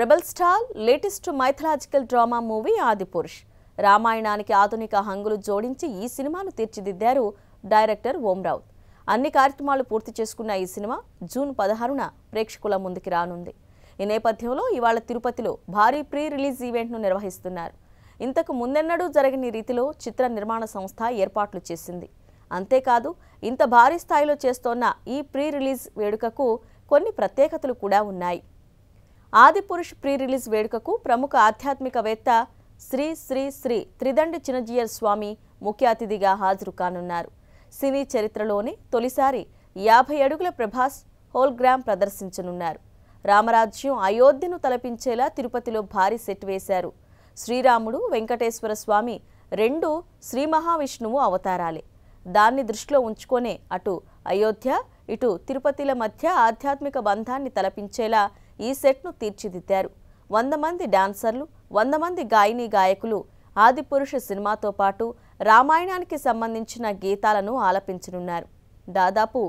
rebel star latest mythological drama movie Adipurush రామాయణానికి ఆధునిక హంగులు జోడించి ఈ సినిమాను తీర్చిదిద్దారు డైరెక్టర్ ఓంరావు అన్ని కార్యక్రమాలు పూర్తి చేసుకున్న ఈ సినిమా జూన్ పదహారున ప్రేక్షకుల ముందుకి రానుంది ఈ నేపథ్యంలో ఇవాళ తిరుపతిలో భారీ ప్రీ రిలీజ్ ఈవెంట్ను నిర్వహిస్తున్నారు ఇంతకు ముందెన్నడూ జరగని రీతిలో చిత్ర నిర్మాణ సంస్థ ఏర్పాట్లు చేసింది అంతేకాదు ఇంత భారీ స్థాయిలో చేస్తోన్న ఈ ప్రీ రిలీజ్ వేడుకకు కొన్ని ప్రత్యేకతలు కూడా ఉన్నాయి ఆదిపురుష్ ప్రీ రిలీజ్ వేడుకకు ప్రముఖ ఆధ్యాత్మికవేత్త శ్రీ శ్రీ శ్రీ త్రిదండి చినజీయర్ స్వామి ముఖ్య అతిథిగా హాజరు కానున్నారు సినీ చరిత్రలోనే తొలిసారి యాభై అడుగుల ప్రభాస్ హోల్గ్రామ్ ప్రదర్శించనున్నారు రామరాజ్యం అయోధ్యను తలపించేలా తిరుపతిలో భారీ సెట్ వేశారు శ్రీరాముడు వెంకటేశ్వర స్వామి రెండు శ్రీ మహావిష్ణువు అవతారాలే దాన్ని దృష్టిలో ఉంచుకొనే అటు అయోధ్య ఇటు తిరుపతిల మధ్య ఆధ్యాత్మిక బంధాన్ని తలపించేలా ఈ సెట్ను తీర్చిదిద్దారు వంద మంది డాన్సర్లు వంద మంది గాయని గాయకులు ఆదిపురుష సినిమాతో పాటు రామాయణానికి సంబంధించిన గీతాలను ఆలపించనున్నారు దాదాపు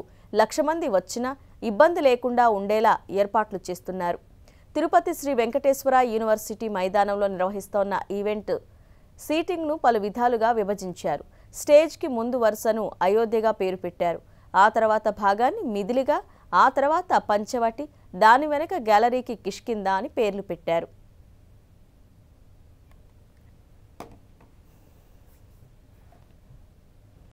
లక్ష మంది వచ్చినా ఇబ్బంది లేకుండా ఉండేలా ఏర్పాట్లు చేస్తున్నారు తిరుపతి శ్రీ వెంకటేశ్వర యూనివర్సిటీ మైదానంలో నిర్వహిస్తోన్న ఈవెంట్ సీటింగ్ను పలు విధాలుగా విభజించారు స్టేజ్కి ముందు వరుసను అయోధ్యగా పేరు పెట్టారు ఆ తర్వాత భాగాన్ని మిదిలిగా ఆ తర్వాత పంచవటి దాని వెనక గ్యాలరీకి కిష్కిందా అని పేర్లు పెట్టారు